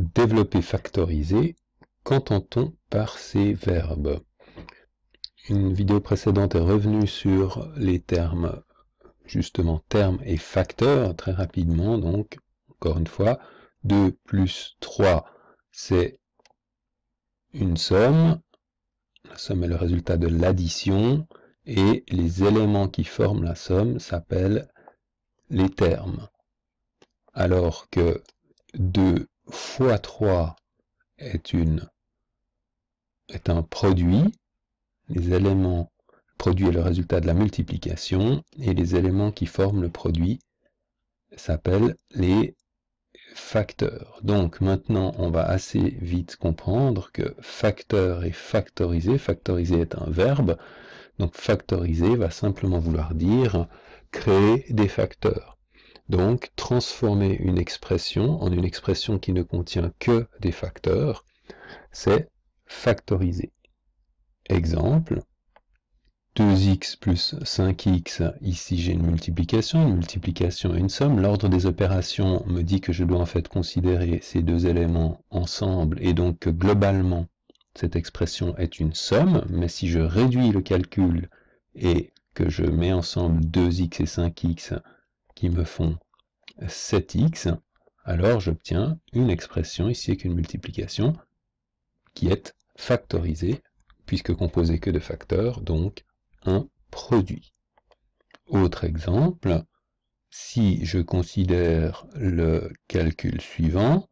développer factoriser, qu'entend-on par ces verbes Une vidéo précédente est revenue sur les termes, justement termes et facteurs, très rapidement, donc, encore une fois, 2 plus 3, c'est une somme, la somme est le résultat de l'addition, et les éléments qui forment la somme s'appellent les termes. Alors que 2 x3 est, une, est un produit, les éléments, le produit est le résultat de la multiplication, et les éléments qui forment le produit s'appellent les facteurs. Donc maintenant, on va assez vite comprendre que facteur et factoriser, factoriser est un verbe, donc factoriser va simplement vouloir dire créer des facteurs. Donc transformer une expression en une expression qui ne contient que des facteurs, c'est factoriser. Exemple, 2x plus 5x, ici j'ai une multiplication, une multiplication et une somme. L'ordre des opérations me dit que je dois en fait considérer ces deux éléments ensemble et donc que globalement cette expression est une somme, mais si je réduis le calcul et que je mets ensemble 2x et 5x qui me font 7x, alors j'obtiens une expression ici avec une multiplication qui est factorisée, puisque composée que de facteurs, donc un produit. Autre exemple, si je considère le calcul suivant,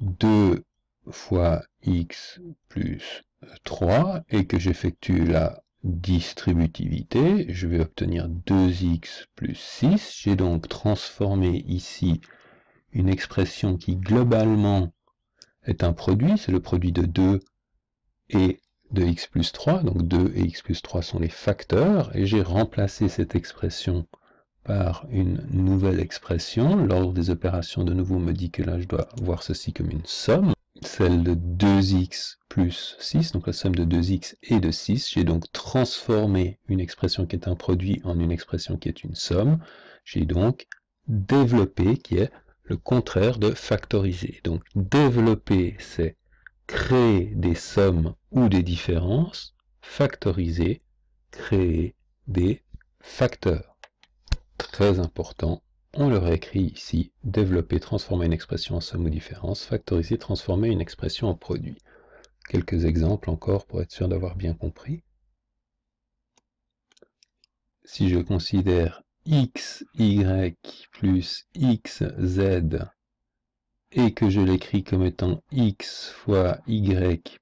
2 fois x plus 3, et que j'effectue la distributivité, je vais obtenir 2x plus 6. J'ai donc transformé ici une expression qui globalement est un produit, c'est le produit de 2 et de x plus 3, donc 2 et x plus 3 sont les facteurs, et j'ai remplacé cette expression par une nouvelle expression. L'ordre des opérations de nouveau me dit que là je dois voir ceci comme une somme celle de 2x plus 6, donc la somme de 2x et de 6. J'ai donc transformé une expression qui est un produit en une expression qui est une somme. J'ai donc développé, qui est le contraire de factoriser. Donc développer, c'est créer des sommes ou des différences. Factoriser, créer des facteurs. Très important on leur écrit ici, développer, transformer une expression en somme ou différence, factoriser, transformer une expression en produit. Quelques exemples encore pour être sûr d'avoir bien compris. Si je considère x, y plus x, z et que je l'écris comme étant x fois y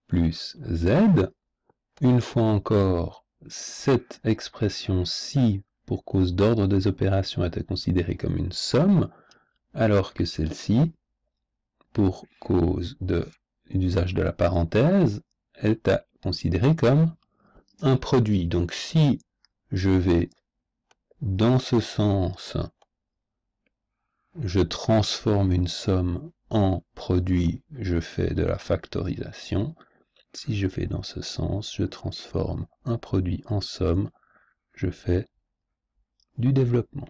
plus z, une fois encore, cette expression-ci pour cause d'ordre des opérations est à considérer comme une somme, alors que celle-ci, pour cause d'usage de, la parenthèse, est à considérer comme un produit. Donc si je vais dans ce sens, je transforme une somme en produit, je fais de la factorisation. Si je vais dans ce sens, je transforme un produit en somme, je fais du développement